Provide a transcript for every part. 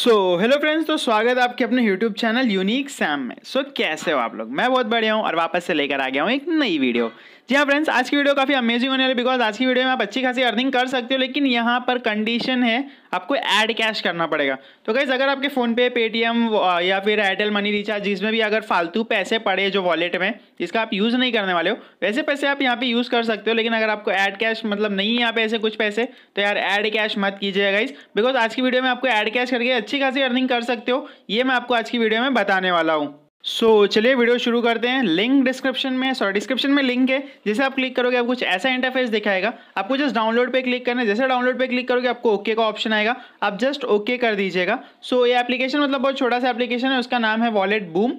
so hello friends तो स्वागत है आपके अपने यूट्यूब चैनल यूनिक सैम में सो so, कैसे हो आप लोग मैं बहुत बढ़िया हूँ और वापस से लेकर आ गया हूँ एक नई वीडियो जी हाँ फ्रेंड्स आज की वीडियो काफ़ी अमेजिंग होने वाली बिकॉज आज की वीडियो में आप अच्छी खासी अर्निंग कर सकते हो लेकिन यहाँ पर कंडीशन है आपको ऐड कैश करना पड़ेगा तो गाइज अगर आपके फ़ोनपे पेटीएम या फिर एयरटेल मनी रिचार्ज जिसमें भी अगर फालतू पैसे पड़े जो वॉलेट में जिसका आप यूज़ नहीं करने वाले हो वैसे पैसे आप यहाँ पे यूज़ कर सकते हो लेकिन अगर आपको ऐड कैश मतलब नहीं है यहाँ पे ऐसे कुछ पैसे तो यार ऐड कैश मत कीजिएगा गाइज बिकॉज आज की वीडियो में आपको ऐड कैश करके अच्छी खासी अर्निंग कर सकते हो ये मैं आपको आज की वीडियो में बताने वाला हूँ सो so, चलिए वीडियो शुरू करते हैं लिंक डिस्क्रिप्शन में सॉरी डिस्क्रिप्शन में लिंक है जैसे आप क्लिक करोगे आप कुछ ऐसा इंटरफेस दिखाएगा आपको जस्ट डाउनलोड पे क्लिक करना है जैसे डाउनलोड पे क्लिक करोगे आपको ओके का ऑप्शन आएगा आप जस्ट ओके कर दीजिएगा सो so, ये एप्लीकेशन मतलब बहुत छोटा सा एप्लीकेशन है उसका नाम है वॉलेट बूम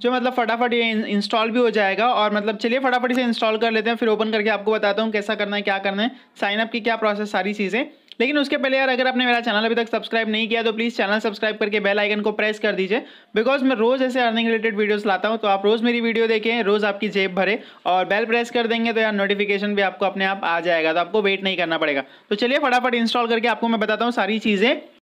जो मतलब फटाफट ये इंस्टॉल भी हो जाएगा और मतलब चलिए फटाफट इसे इंस्टॉल कर लेते हैं फिर ओपन करके आपको बताता हूँ कैसा करना है क्या करना है साइनअप की क्या प्रोसेस सारी चीज़ें लेकिन उसके पहले यार अगर आपने मेरा चैनल अभी तक सब्सक्राइब नहीं किया तो प्लीज़ चैनल सब्सक्राइब करके बेल आइकन को प्रेस कर दीजिए बिकॉज मैं रोज़ ऐसे अर्निंग रिलेटेड वीडियोस लाता हूँ तो आप रोज़ मेरी वीडियो देखें रोज़ आपकी जेब भरे और बेल प्रेस कर देंगे तो यार नोटिफिकेशन भी आपको अपने आप आ जाएगा तो आपको वेट नहीं करना पड़ेगा तो चलिए फटाफट इंस्टॉल करके आपको मैं बताता हूँ सारी चीज़ें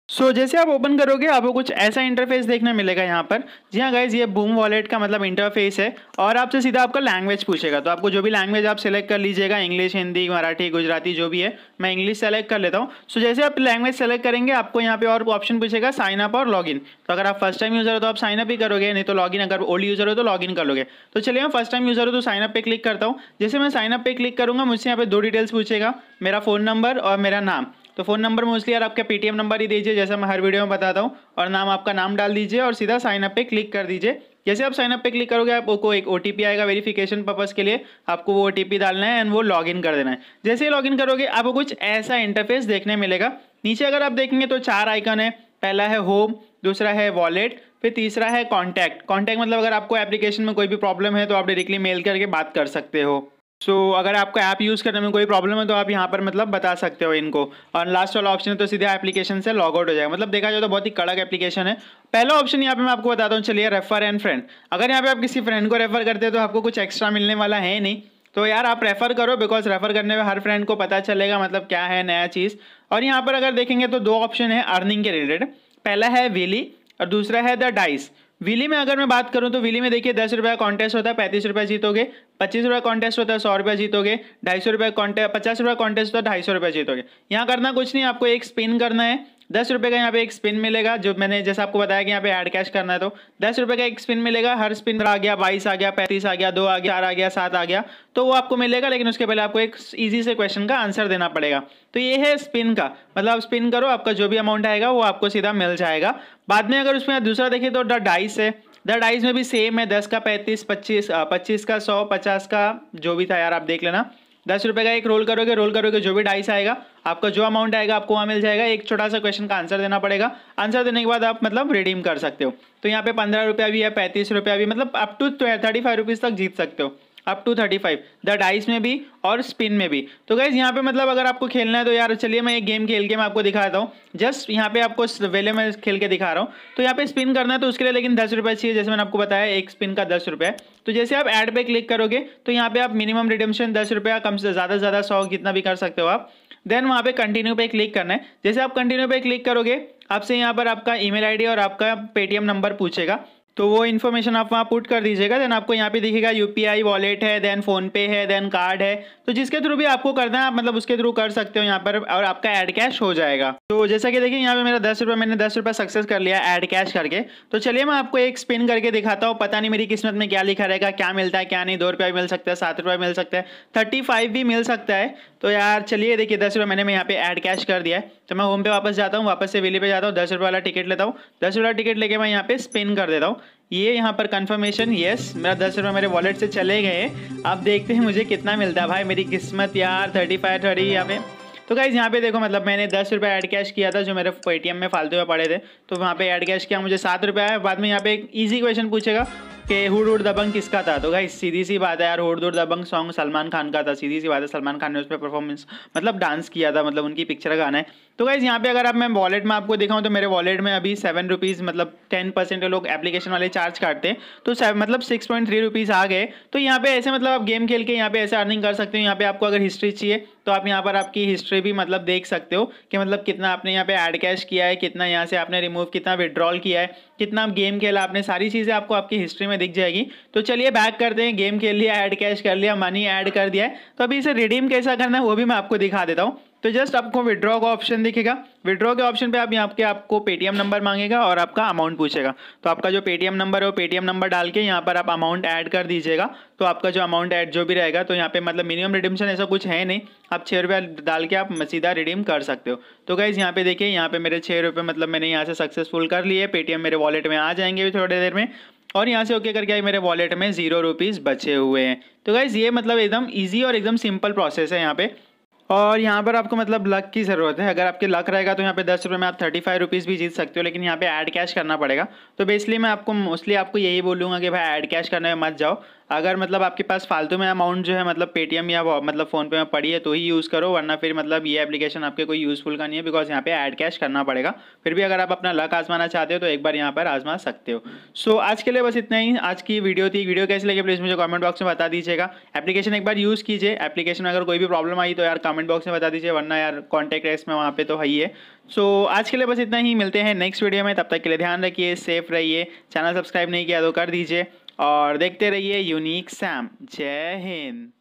सो so, जैसे आप ओपन करोगे आपको कुछ ऐसा इंटरफेस देखने मिलेगा यहाँ पर जी हाँ गाइज ये बूम वॉलेट का मतलब इंटरफेस है और आपसे सीधा आपका लैंग्वेज पूछेगा तो आपको जो भी लैंग्वेज आप सेलेक्ट कर लीजिएगा इंग्लिश हिंदी मराठी गुजराती जो भी है मैं इंग्लिश सेलेक्ट कर लेता हूँ सो so, जैसे आप लैंग्वेज सेलेक्ट करेंगे आपको यहाँ पे और ऑप्शन पूछेगा साइन अप और लॉग इन तो अगर आप फर्स्ट टाइम यूजर हो तो आप साइन अप ही करोगे नहीं तो लॉग इन अगर ओल्ड यूजर हो तो लॉग इन कर लोगे तो चलिए मैं फर्स्ट टाइम यूजर हो तो साइनअप पे क्लिक करता हूँ जैसे मैं साइन अप पे क्लिक करूँगा मुझसे यहाँ पे दो डिटेल्स पूछेगा मेरा फ़ोन नंबर और मेरा नाम तो फ़ोन नंबर मोस्टली यार आपका पेटीएम नंबर ही दीजिए जैसा मैं हर वीडियो में बताता हूँ और नाम आपका नाम डाल दीजिए और सीधा साइनअप पे क्लिक कर दीजिए जैसे आप साइनअप पे क्लिक करोगे आपको एक ओ आएगा वेरिफिकेशन पर्पज़ के लिए आपको वो ओ डालना है एंड वो लॉगिन कर देना है जैसे ही लॉगिन करोगे आपको कुछ ऐसा इंटरफेस देखने मिलेगा नीचे अगर आप देखेंगे तो चार आइकन है पहला है होम दूसरा है वॉलेट फिर तीसरा है कॉन्टैक्ट कॉन्टैक्ट मतलब अगर आपको एप्लीकेशन में कोई भी प्रॉब्लम है तो आप डायरेक्टली मेल करके बात कर सकते हो सो so, अगर आपको ऐप यूज़ करने में कोई प्रॉब्लम है तो आप यहाँ पर मतलब बता सकते हो इनको और लास्ट वाला ऑप्शन है तो सीधे एप्लीकेशन से लॉग आउट हो जाएगा मतलब देखा जाए तो बहुत ही कड़क एप्लीकेशन है पहला ऑप्शन यहाँ पे मैं आपको बताता हूँ चलिए रेफर एंड फ्रेंड अगर यहाँ पे आप किसी फ्रेंड को रेफर करते हो तो आपको कुछ एक्स्ट्रा मिलने वाला है नहीं तो यार आप रेफ़र करो बिकॉज रेफ़र करने में हर फ्रेंड को पता चलेगा मतलब क्या है नया चीज़ और यहाँ पर अगर देखेंगे तो दो ऑप्शन है अर्निंग के रिलेटेड पहला है वेली और दूसरा है द डाइस विली में अगर मैं बात करूं तो विली में देखिए दस रुपये कॉन्टेस्ट होता है पैंतीस रुपये जीतोगे पच्चीस रुपये कॉन्टेस्ट होता है सौ रुपये जीतोगे ढाई सौ रुपये कॉन्टेस्ट पचास रुपये कॉन्टेस्ट होता है ढाई सौ रुपये जीतोगे यहाँ करना कुछ नहीं आपको एक स्पिन करना है दस रुपये का यहाँ पे एक स्पिन मिलेगा जो मैंने जैसे आपको बताया कि यहाँ पे ऐड कैश करना है तो दस रुपये का एक स्पिन मिलेगा हर स्पिन आ गया बाईस आ गया पैंतीस आ गया दो आ गया चार आ गया सात आ गया तो वो आपको मिलेगा लेकिन उसके पहले आपको एक ईजी से क्वेश्चन का आंसर देना पड़ेगा तो ये है स्पिन का मतलब स्पिन करो आपका जो भी अमाउंट आएगा वो आपको सीधा मिल जाएगा बाद में अगर उसमें दूसरा देखिए तो डाइस है द डाइस में भी सेम है दस का पैंतीस पच्चीस पच्चीस का सौ पचास का जो भी था यार आप देख लेना दस रुपये का एक रोल करोगे रोल करोगे जो भी डाइस आएगा आपका जो अमाउंट आएगा आपको वहाँ मिल जाएगा एक छोटा सा क्वेश्चन का आंसर देना पड़ेगा आंसर देने के बाद आप मतलब रिडीम कर सकते हो तो यहाँ पे पंद्रह रुपया भी है पैंतीस रुपया भी मतलब up to thirty five rupees तक जीत सकते हो up to thirty five the dice में भी और स्पिन में भी तो गाइज यहाँ पे मतलब अगर आपको खेलना है तो यार चलिए मैं एक गेम खेल के मैं आपको दिखाता हूँ जस्ट यहाँ पे आपको वेले में खेल के दिखा रहा हूँ तो यहाँ पे स्पिन करना है तो उसके लिए लेकिन दस रुपये चाहिए जैसे मैंने आपको बताया एक स्पिन का दस रुपये तो जैसे आप एड पे क्लिक करोगे तो यहाँ पे आप मिनिमम रिडेम्पशन दस रुपया कम से ज़्यादा से ज़्यादा सौ कितना भी कर सकते हो आप देन वहाँ पे कंटिन्यू पे क्लिक करना है जैसे आप कंटिन्यू पे क्लिक करोगे आपसे यहाँ पर आपका ईमेल आईडी और आपका पेटीएम नंबर पूछेगा तो वो इन्फॉर्मेशन आप वहाँ पुट कर दीजिएगा देन आपको यहाँ पे दिखेगा यू वॉलेट है देन फ़ोनपे है देन कार्ड है तो जिसके थ्रू भी आपको करना है आप मतलब उसके थ्रू कर सकते हो यहाँ पर और आपका एड कैश हो जाएगा तो जैसा कि देखिए यहाँ पे मेरा दस रुपये मैंने दस रुपये सक्सेस कर लिया एड कैश करके तो चलिए मैं आपको एक स्पिन करके दिखाता हूँ पता नहीं मेरी किस्मत में क्या लिखा रहेगा क्या मिलता है क्या नहीं दो रुपया मिल सकता है सात रुपये मिल सकता है थर्टी फाइव भी मिल सकता है तो यार चलिए देखिए दस रुपये मैंने मैं यहाँ पे एड कैश कर दिया है तो मैं होम पे वापस जाता हूँ वापस से विली पे जाता हूँ दस रुपये वाला टिकट लेता हूँ दस रुपये वाला टिकट लेके मैं यहाँ पे स्पिन कर देता हूँ ये यहाँ पर कंफर्मेशन यस मेरा दस रुपये मेरे वॉलेट से चले गए अब देखते हैं मुझे कितना मिलता है भाई मेरी किस्मत यार थर्टी फाइव थर्टी यहाँ पे तो गाइज़ यहाँ पे देखो मतलब मैंने दस रुपये ऐड कैश किया था जो मेरे पेटीएम में फालतू में पड़े थे तो वहाँ पे ऐड कैश किया मुझे सात रुपये आया बाद में यहाँ पे एक ईजी क्वेश्चन पूछेगा के हुड हुड दबंग किसका था तो भाई सीधी सी बात है यार हुड हुड दबंग सॉन्ग सलमान खान का था सीधी सी बात है सलमान खान ने उस पर परफॉर्मेंस मतलब डांस किया था मतलब उनकी पिक्चर का गाना है तो भाई यहाँ पे अगर आप मैं वॉलेट में आपको दिखाऊँ तो मेरे वॉलेट में अभी सेवन रुपीज़ मतलब टेन परसेंट लोग एप्लीकेशन वाले चार्ज काटते हैं तो मतलब सिक्स पॉइंट थ्री रुपीज़ आ गए तो यहाँ पे ऐसे मतलब आप गेम खेल के यहाँ पे ऐसे अर्निंग कर सकते हो यहाँ पे आपको अगर हिस्ट्री चाहिए तो आप यहाँ पर आपकी हिस्ट्री भी मतलब देख सकते हो कि मतलब कितना आपने यहाँ पे ऐड कैश किया है कितना यहाँ से आपने रिमूव कितना विड्रॉल किया है कितना गेम खेला आपने सारी चीज़ें आपको आपकी हिस्ट्री में में दिख जाएगी तो चलिए बैक करते हैं गेम खेल लिया ऐड कैश कर लिया मनी ऐड कर दिया है तो अभी इसे रिडीम कैसा करना है वो भी मैं आपको दिखा देता हूँ तो जस्ट आपको विड्रॉ का ऑप्शन दिखेगा विड्रॉ के ऑप्शन पे आप यहाँ के आपको पेटीएम नंबर मांगेगा और आपका अमाउंट पूछेगा तो आपका जो पेटीएम नंबर है वो पेटीएम नंबर डाल के यहाँ पर आप अमाउंट ऐड कर दीजिएगा तो आपका जो अमाउंट ऐड जो भी रहेगा तो यहाँ पे मतलब मिनिमम रिडीमशन ऐसा कुछ है नहीं आप छः रुपया डाल के आप सीधा रिडीम कर सकते हो तो गाइज़ यहाँ पे देखिए यहाँ पे मेरे छः रुपये मतलब मैंने यहाँ से सक्सेसफुल कर लिए पेटीएम मेरे वॉलेट में आ जाएंगे भी थोड़ी देर में और यहाँ से ओके करके आई मेरे वॉलेट में जीरो रुपीज़ बचे हुए हैं तो गाइज़ ये मतलब एकदम ईजी और एकदम सिंपल प्रोसेस है यहाँ पे और यहाँ पर आपको मतलब लक की ज़रूरत है अगर आपके लक रहेगा तो यहाँ पे दस रुपये में आप थर्टी फाइव रुपीज़ भी जीत सकते हो लेकिन यहाँ पे ऐड कैश करना पड़ेगा तो बेसिकली मैं आपको मोस्टली आपको यही बोलूँगा कि भाई ऐड कैश करने में मत जाओ अगर मतलब आपके पास फालतू में अमाउंट जो है मतलब पेटीएम या मतलब फ़ोनपे में पड़ी है तो ही यूज़ करो वरना फिर मतलब ये एप्लीकेशन आपके कोई यूज़फुल का नहीं है बिकॉज यहाँ पे ऐड कैश करना पड़ेगा फिर भी अगर आप अपना लक आजमाना चाहते हो तो एक बार यहाँ पर आजमा सकते हो सो so, आज के लिए बस इतना ही आज की वीडियो थी वीडियो कैसी लगी प्लीज़ मुझे कॉमेंट बॉक्स में बता दीजिएगा एप्लीकेशन एक बार यूज़ कीजिए एप्लीकेशन में अगर कोई भी प्रॉब्लम आई तो यार कमेंट बॉक्स में बता दीजिए वरना यार कॉन्टैक्ट रेस में वहाँ पर तो है ही है सो आज के लिए बस इतना ही मिलते हैं नेक्स्ट वीडियो में तब तक के लिए ध्यान रखिए सेफ रहिए चैनल सब्सक्राइब नहीं किया तो कर दीजिए और देखते रहिए यूनिक सैम जय हिंद